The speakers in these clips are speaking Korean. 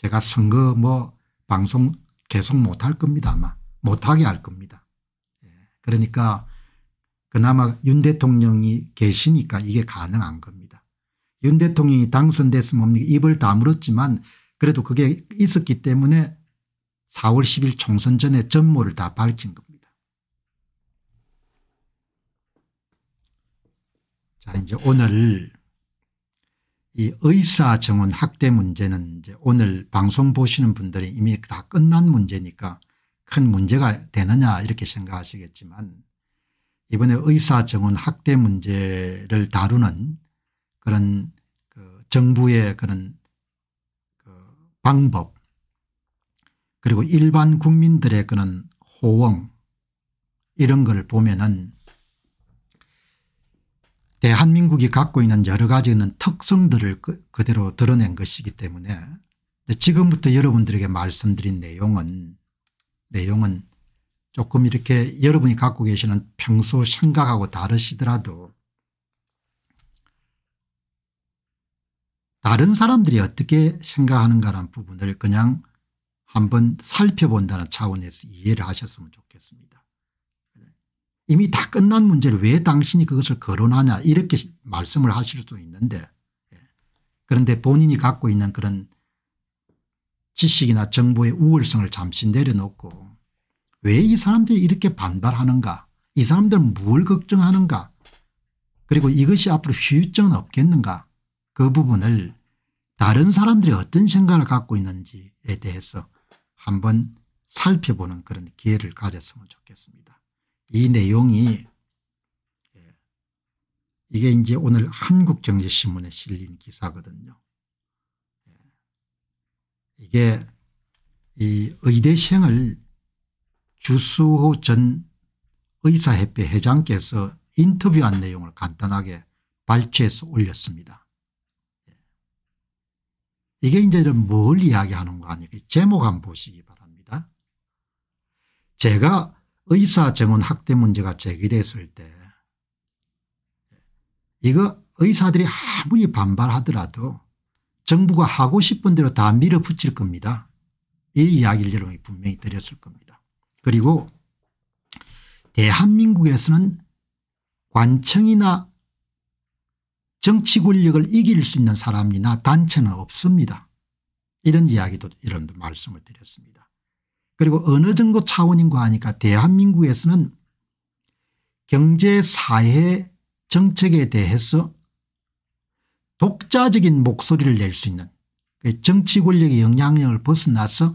제가 선거 뭐 방송 계속 못할 겁니다 아마 못하게 할 겁니다. 예. 그러니까 그나마 윤 대통령이 계시니까 이게 가능한 겁니다. 윤 대통령이 당선됐으면 뭡니까 입을 다물었지만 그래도 그게 있었기 때문에 4월 10일 총선 전에 전모를 다 밝힌 겁니다. 자 이제 오늘 이 의사 정원 학대 문제는 이제 오늘 방송 보시는 분들이 이미 다 끝난 문제니까 큰 문제가 되느냐 이렇게 생각하시겠지만 이번에 의사 정원 학대 문제를 다루는 그런 그 정부의 그런 그 방법 그리고 일반 국민들의 그런 호응 이런 걸 보면은 대한민국이 갖고 있는 여러 가지 특성들을 그, 그대로 드러낸 것이기 때문에 지금부터 여러분들에게 말씀드린 내용은 내용은 조금 이렇게 여러분이 갖고 계시는 평소 생각하고 다르시더라도 다른 사람들이 어떻게 생각하는가라는 부분을 그냥 한번 살펴본다는 차원에서 이해를 하셨으면 좋겠습니다. 이미 다 끝난 문제를 왜 당신이 그것을 거론하냐 이렇게 말씀을 하실 수 있는데 예. 그런데 본인이 갖고 있는 그런 지식이나 정보의 우월성을 잠시 내려놓고 왜 이 사람들이 이렇게 반발하는가 이 사람들은 뭘 걱정하는가 그리고 이것이 앞으로 휴유증은 없겠는가 그 부분을 다른 사람들이 어떤 생각을 갖고 있는지에 대해서 한번 살펴보는 그런 기회를 가졌으면 좋겠습니다. 이 내용이 예, 이게 이제 오늘 한국경제신문에 실린 기사거든요. 예. 이게 이 의대생을 주수호 전 의사협회 회장께서 인터뷰한 내용을 간단하게 발췌해서 올렸습니다. 예. 이게 이제 뭘 이야기하는 거 아니에요. 제목 한번 보시기 바랍니다. 제가 의사 정원 학대 문제가 제기됐을 때 이거 의사들이 아무리 반발하더라도 정부가 하고 싶은 대로 다 밀어붙일 겁니다. 이 이야기를 여러분이 분명히 드렸을 겁니다. 그리고 대한민국에서는 관청이나 정치 권력을 이길 수 있는 사람이나 단체는 없습니다. 이런 이야기도 이런 말씀을 드렸습니다. 그리고 어느 정도 차원인 거 아니까 대한민국에서는 경제 사회 정책에 대해서 독자적인 목소리를 낼 수 있는 그 정치 권력의 영향력을 벗어나서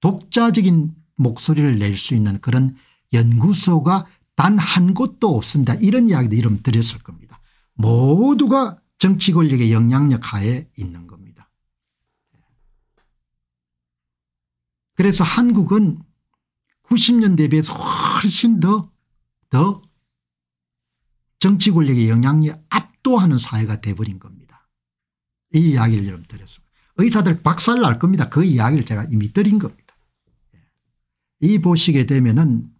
독자적인 목소리를 낼 수 있는 그런 연구소가 단 한 곳도 없습니다. 이런 이야기도 이름 드렸을 겁니다. 모두가 정치 권력의 영향력 하에 있는 것. 그래서 한국은 90년대에 비해서 훨씬 더, 더 정치 권력의 영향이 압도하는 사회가 돼버린 겁니다. 이 이야기를 여러분 드렸습니다. 의사들 박살 날 겁니다. 그 이야기를 제가 이미 드린 겁니다. 예. 이 보시게 되면은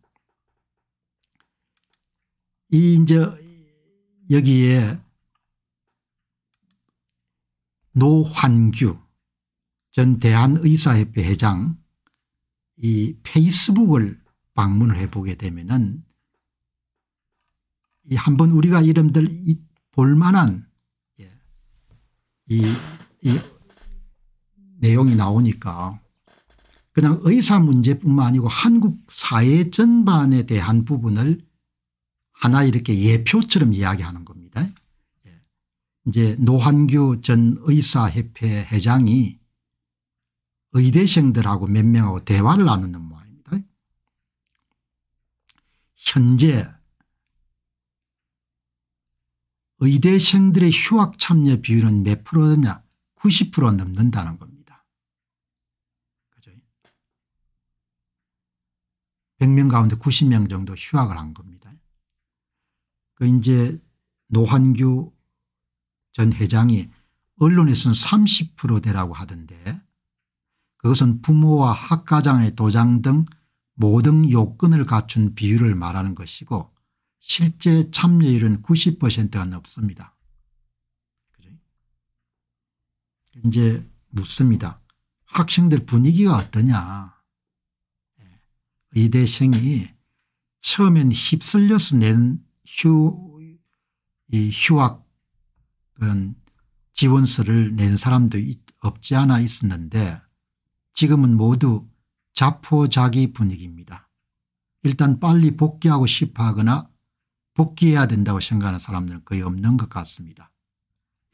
이 이제 여기에 노환규 전 대한의사협회 회장 이 페이스북을 방문을 해보게 되면은 한번 우리가 이름들 볼만한 예, 이, 이 내용이 나오니까 그냥 의사 문제뿐만 아니고 한국 사회 전반에 대한 부분을 하나 이렇게 예표처럼 이야기하는 겁니다. 예. 이제 노한규 전 의사협회 회장이 의대생들하고 몇 명하고 대화를 나누는 모양입니다. 현재 의대생들의 휴학 참여 비율은 몇 프로냐 90% 넘는다는 겁니다. 그죠? 100명 가운데 90명 정도 휴학을 한 겁니다. 그 이제 노한규 전 회장이 언론에서는 30%대라고 하던데 그것은 부모와 학과장의 도장 등 모든 요건을 갖춘 비율을 말하는 것이고 실제 참여율은 90%가 넘습니다. 이제 묻습니다. 학생들 분위기가 어떠냐. 예. 의대생이 처음엔 휩쓸려서 낸 휴, 이 휴학 지원서를 낸 사람도 없지 않아 있었는데 지금은 모두 자포자기 분위기입니다. 일단 빨리 복귀하고 싶어 하거나 복귀해야 된다고 생각하는 사람들은 거의 없는 것 같습니다.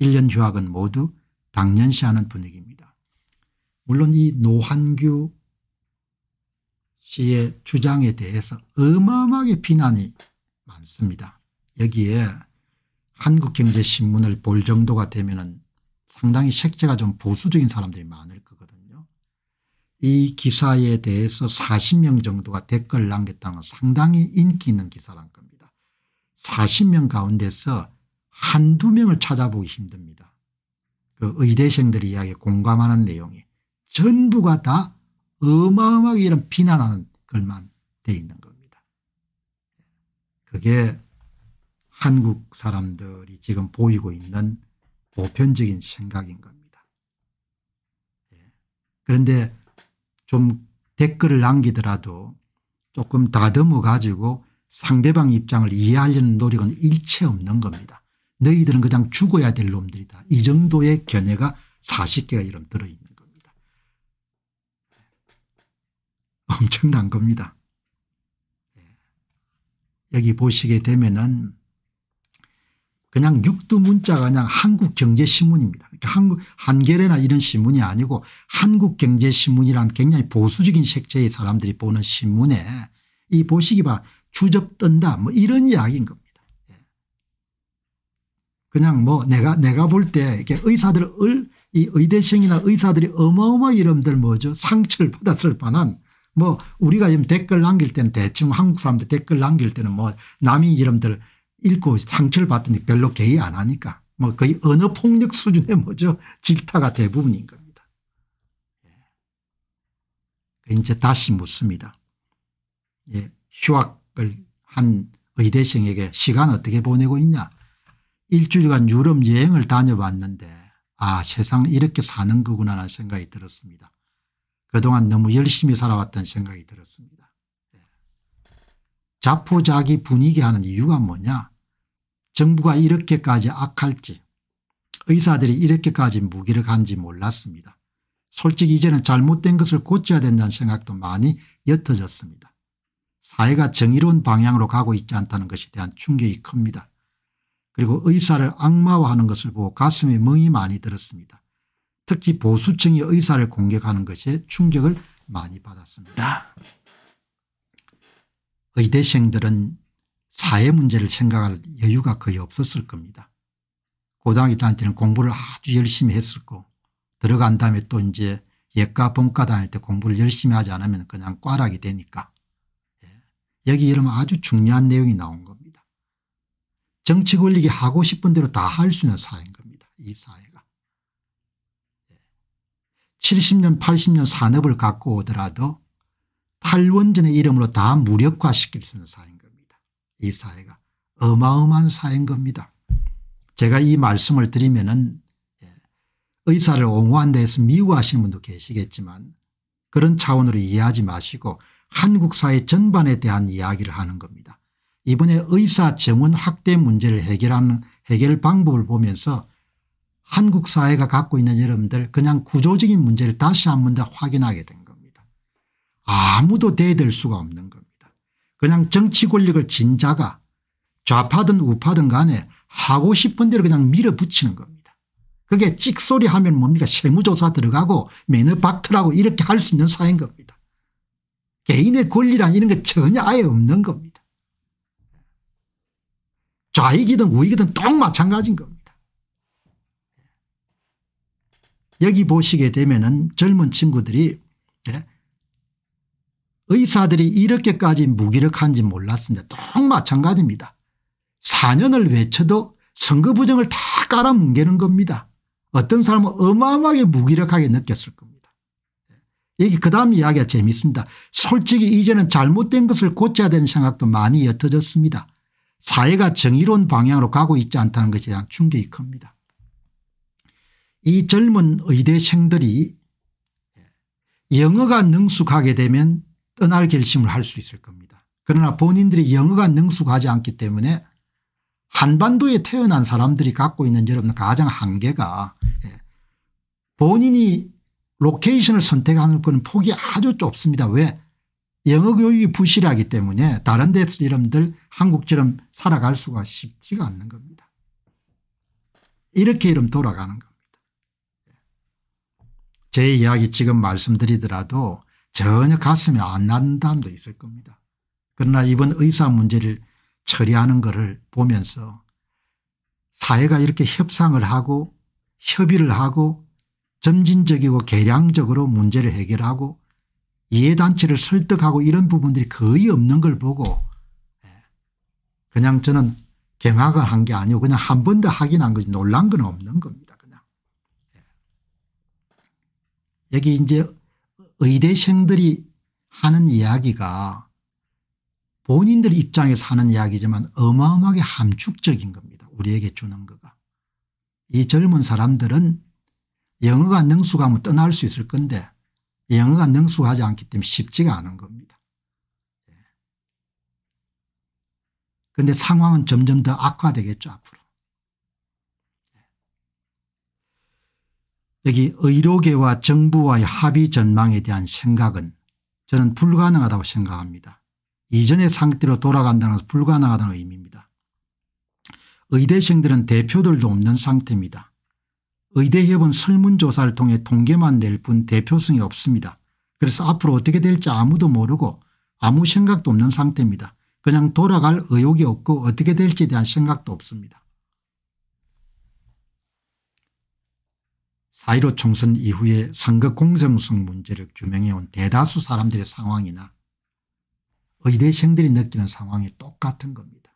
1년 휴학은 모두 당연시하는 분위기입니다. 물론 이 노한규 씨의 주장에 대해서 어마어마하게 비난이 많습니다. 여기에 한국경제신문을 볼 정도가 되면 상당히 색채가 좀 보수적인 사람들이 많을 것이 기사에 대해서 40명 정도가 댓글 남겼다는 상당히 인기 있는 기사란 겁니다. 40명 가운데서 한두 명을 찾아보기 힘듭니다. 그 의대생들이 이야기에 공감하는 내용이 전부가 다 어마어마하게 이런 비난하는 글만 돼 있는 겁니다. 그게 한국 사람들이 지금 보이고 있는 보편적인 생각인 겁니다. 예. 그런데 좀 댓글을 남기더라도 조금 다듬어 가지고 상대방 입장을 이해하려는 노력은 일체 없는 겁니다. 너희들은 그냥 죽어야 될 놈들이다. 이 정도의 견해가 40개가 이름 들어있는 겁니다. 엄청난 겁니다. 예. 여기 보시게 되면은 그냥 육두문자가 그냥 한국경제신문입니다. 그러니까 한국 한겨레나 이런 신문이 아니고 한국경제신문이란 굉장히 보수적인 색채의 사람들이 보는 신문에 이 보시기 바라 주접 떤다 뭐 이런 이야기인 겁니다. 예. 그냥 뭐 내가 내가 볼 때 이렇게 의사들 을이 의대생이나 의사들이 어마어마 이름들 뭐죠 상처를 받았을 만한 뭐 우리가 지금 댓글 남길 때는 대충 한국 사람들 댓글 남길 때는 뭐 남의 이름들 읽고 상처를 받더니 별로 개의 안 하니까 뭐 거의 언어 폭력 수준의 뭐죠 질타가 대부분인 겁니다. 예. 이제 다시 묻습니다. 예, 휴학을 한 의대생에게 시간 어떻게 보내고 있냐 일주일간 유럽 여행을 다녀봤는데 아 세상 이렇게 사는 거구나 라는 생각이 들었습니다. 그동안 너무 열심히 살아왔다는 생각이 들었습니다. 자포자기 분위기 하는 이유가 뭐냐 정부가 이렇게까지 악할지 의사들이 이렇게까지 무기를간지 몰랐습니다. 솔직히 이제는 잘못된 것을 고쳐야 된다는 생각도 많이 옅어졌습니다. 사회가 정의로운 방향으로 가고 있지 않다는 것에 대한 충격이 큽니다. 그리고 의사를 악마화하는 것을 보고 가슴에 멍이 많이 들었습니다. 특히 보수층이 의사를 공격하는 것에 충격을 많이 받았습니다. 의대생들은 사회 문제를 생각할 여유가 거의 없었을 겁니다. 고등학교 다닐 때는 공부를 아주 열심히 했었고 들어간 다음에 또 이제 예과 본과 다닐 때 공부를 열심히 하지 않으면 그냥 꽈락이 되니까 예. 여기 이러면 아주 중요한 내용이 나온 겁니다. 정치 권력이 하고 싶은 대로 다 할 수 있는 사회인 겁니다. 이 사회가. 예. 70년 80년 산업을 갖고 오더라도 팔원전의 이름으로 다 무력화시킬 수 있는 사인 겁니다. 이 사회가 어마어마한 사인 겁니다. 제가 이 말씀을 드리면은 예, 의사를 옹호한다 해서 미워하시는 분도 계시겠지만 그런 차원으로 이해하지 마시고 한국 사회 전반에 대한 이야기를 하는 겁니다. 이번에 의사 정원 확대 문제를 해결하는 해결 방법을 보면서 한국 사회가 갖고 있는 여러분들 그냥 구조적인 문제를 다시 한 번 더 확인하게 된 겁니다. 아무도 대들 수가 없는 겁니다. 그냥 정치 권력을 진 자가 좌파든 우파든 간에 하고 싶은 대로 그냥 밀어붙이는 겁니다. 그게 찍소리 하면 뭡니까 세무조사 들어가고 매너박트라고 이렇게 할 수 있는 사회인 겁니다. 개인의 권리란 이런 게 전혀 아예 없는 겁니다. 좌익이든 우익이든 똑 마찬가지인 겁니다. 여기 보시게 되면 은 젊은 친구들이 예, 의사들이 이렇게까지 무기력한지 몰랐습니다. 똑 마찬가지입니다. 4년을 외쳐도 선거 부정을 다 깔아뭉개는 겁니다. 어떤 사람은 어마어마하게 무기력하게 느꼈을 겁니다. 여기 예, 그 다음 이야기가 재미있습니다. 솔직히 이제는 잘못된 것을 고쳐야 되는 생각도 많이 옅어졌습니다. 사회가 정의로운 방향으로 가고 있지 않다는 것이 가한 충격이 큽니다. 이 젊은 의대생들이 영어가 능숙하게 되면 떠날 결심을 할 수 있을 겁니다. 그러나 본인들이 영어가 능숙하지 않기 때문에 한반도에 태어난 사람들이 갖고 있는 여러분 가장 한계가 예, 본인이 로케이션을 선택하는 건 폭이 아주 좁습니다. 왜 영어 교육이 부실하기 때문에 다른 데서 여러분들 한국처럼 살아갈 수가 쉽지가 않는 겁니다. 이렇게 이름 돌아가는 겁니다. 예. 제 이야기 지금 말씀드리더라도 전혀 가슴에 안 나는 사도 있을 겁니다. 그러나 이번 의사 문제를 처리하는 것을 보면서 사회가 이렇게 협상을 하고 협의를 하고 점진적이고 개량적으로 문제를 해결하고 이해단체를 설득하고 이런 부분들이 거의 없는 걸 보고 예, 그냥 저는 경악을 한 게 아니고 그냥 한 번 더 확인한 거지 놀란 건 없는 겁니다. 그냥. 예. 여기 이제 의대생들이 하는 이야기가 본인들 입장에서 하는 이야기지만 어마어마하게 함축적인 겁니다. 우리에게 주는 거가. 이 젊은 사람들은 영어가 능숙하면 떠날 수 있을 건데 영어가 능숙하지 않기 때문에 쉽지가 않은 겁니다. 그런데 예. 상황은 점점 더 악화되겠죠 앞으로. 여기 의료계와 정부와의 합의 전망에 대한 생각은 저는 불가능하다고 생각합니다. 이전의 상태로 돌아간다는 것은 불가능하다는 의미입니다. 의대생들은 대표들도 없는 상태입니다. 의대협은 설문조사를 통해 통계만 낼 뿐 대표성이 없습니다. 그래서 앞으로 어떻게 될지 아무도 모르고 아무 생각도 없는 상태입니다. 그냥 돌아갈 의욕이 없고 어떻게 될지에 대한 생각도 없습니다. 4.15 총선 이후에 선거 공정성 문제를 규명해온 대다수 사람들의 상황이나 의대생들이 느끼는 상황이 똑같은 겁니다.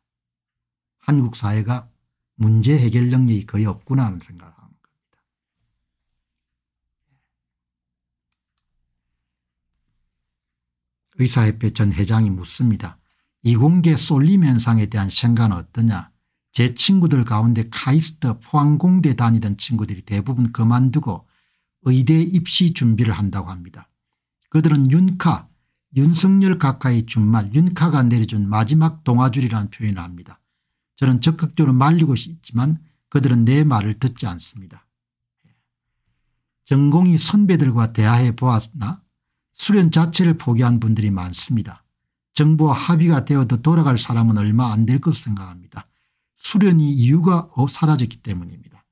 한국 사회가 문제 해결 능력이 거의 없구나 하는 생각을 하는 겁니다. 의사협회 전 회장이 묻습니다. 이공계 쏠림 현상에 대한 생각은 어떠냐 제 친구들 가운데 카이스트 포항공대 다니던 친구들이 대부분 그만두고 의대 입시 준비를 한다고 합니다. 그들은 윤카 윤석열 가까이 준말 윤카가 내려준 마지막 동아줄이라는 표현을 합니다. 저는 적극적으로 말리고 싶지만 그들은 내 말을 듣지 않습니다. 전공이 선배들과 대화해 보았나 수련 자체를 포기한 분들이 많습니다. 정부와 합의가 되어도 돌아갈 사람은 얼마 안 될 것으로 생각합니다. 수련이 이유가 어, 사라졌기 때문입니다.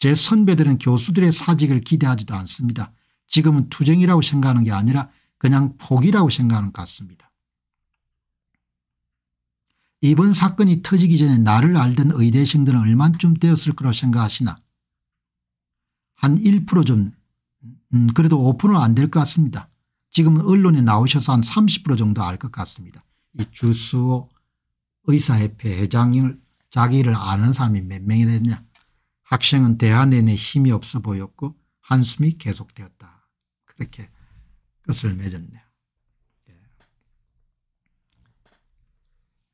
제 선배들은 교수들의 사직을 기대하지도 않습니다. 지금은 투쟁이라고 생각하는 게 아니라 그냥 포기라고 생각하는 것 같습니다. 이번 사건이 터지기 전에 나를 알던 의대생들은 얼마쯤 되었을 거라 생각하시나 한 1%좀 음, 그래도 5%는 안 될 것 같습니다. 지금은 언론에 나오셔서 한 30% 정도 알 것 같습니다. 이 주수호 의사협회 회장을 자기를 아는 사람이 몇 명이 됐냐. 학생은 대화 내내 힘이 없어 보였고 한숨이 계속되었다. 그렇게 끝을 맺었네요. 예.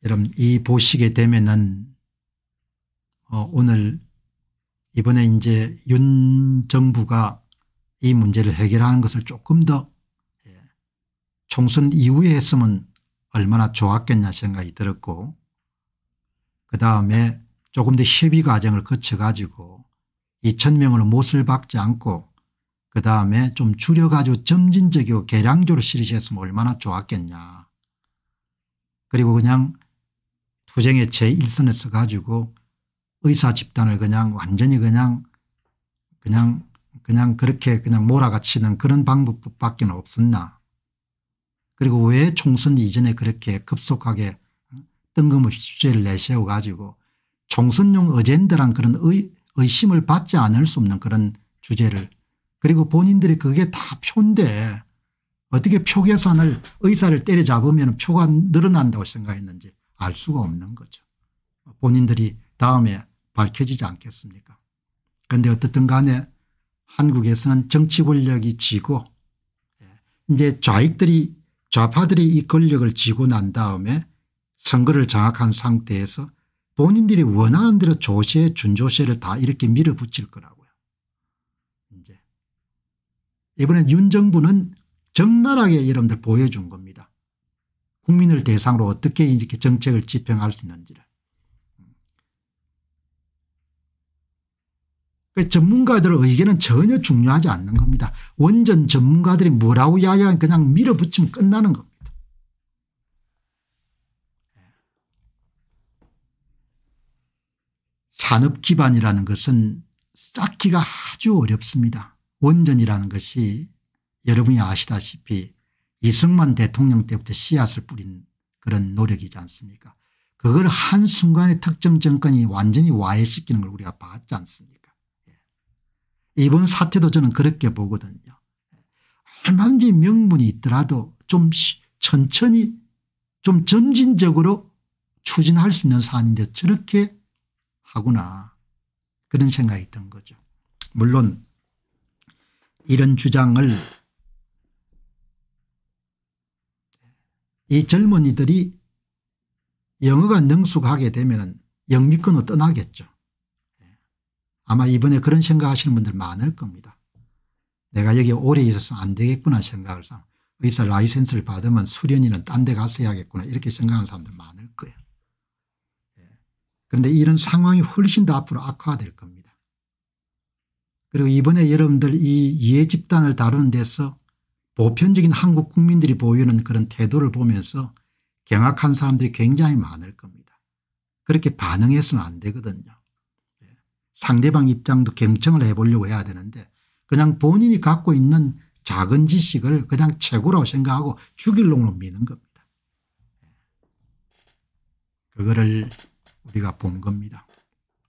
여러분 이 보시게 되면은 어 오늘 이번에 이제 윤 정부가 이 문제를 해결하는 것을 조금 더 예. 총선 이후에 했으면 얼마나 좋았겠냐 생각이 들었고 그다음에 조금 더 협의 과정을 거쳐 가지고 2천 명으로 못을 박지 않고 그다음에 좀 줄여 가지고 점진적이고 개량적으로 실시했으면 얼마나 좋았겠냐. 그리고 그냥 투쟁의 제일선에 서 가지고 의사 집단을 그냥 완전히 그냥 그냥 그냥 그렇게 그냥 몰아가치는 그런 방법밖에 없었나. 그리고 왜 총선 이전에 그렇게 급속하게 뜬금없이 주제를 내세워가지고 총선용 어젠드란 그런 의, 의심을 받지 않을 수 없는 그런 주제를 그리고 본인들이 그게 다 표인데 어떻게 표 계산을 의사를 때려잡으면 표가 늘어난다고 생각했는지 알 수가 없는 거죠. 본인들이 다음에 밝혀지지 않겠습니까 그런데 어떻든 간에 한국에서는 정치 권력이 지고 예, 이제 좌익들이 좌파들이 이 권력을 지고난 다음에 선거를 장악한 상태에서 본인들이 원하는 대로 조세 준조세를 다 이렇게 밀어붙일 거라고요. 이제 이번엔 윤 정부는 적나라하게 여러분들 보여준 겁니다. 국민을 대상으로 어떻게 이렇게 정책을 집행할 수 있는지를. 그 전문가들의 의견은 전혀 중요하지 않는 겁니다. 원전 전문가들이 뭐라고 이야기하면 그냥 밀어붙이면 끝나는 겁니다. 산업 기반이라는 것은 쌓기가 아주 어렵습니다. 원전이라는 것이 여러분이 아시다시피 이승만 대통령 때부터 씨앗을 뿌린 그런 노력이지 않습니까 그걸 한순간에 특정 정권이 완전히 와해시키는 걸 우리가 봤지 않습니까 예. 이번 사태도 저는 그렇게 보거든요. 얼마든지 명분이 있더라도 좀 천천히 좀 점진적으로 추진할 수 있는 사안인데 저렇게 하구나 그런 생각이 든 거죠. 물론 이런 주장을 이 젊은이들이 영어가 능숙하게 되면 영미권으로 떠나겠죠. 예. 아마 이번에 그런 생각하시는 분들 많을 겁니다. 내가 여기 오래 있어서 안 되겠구나 생각을 의사 라이센스를 받으면 수련이는 딴 데 가서 해야겠구나 이렇게 생각하는 사람들 많을 그런데 이런 상황이 훨씬 더 앞으로 악화될 겁니다. 그리고 이번에 여러분들 이 이해 집단을 다루는 데서 보편적인 한국 국민들이 보이는 그런 태도를 보면서 경악한 사람들이 굉장히 많을 겁니다. 그렇게 반응해서는 안 되거든요. 예. 상대방 입장도 경청을 해보려고 해야 되는데 그냥 본인이 갖고 있는 작은 지식을 그냥 최고라고 생각하고 죽일 놈으로 미는 겁니다. 예. 그거를 우리가 본 겁니다.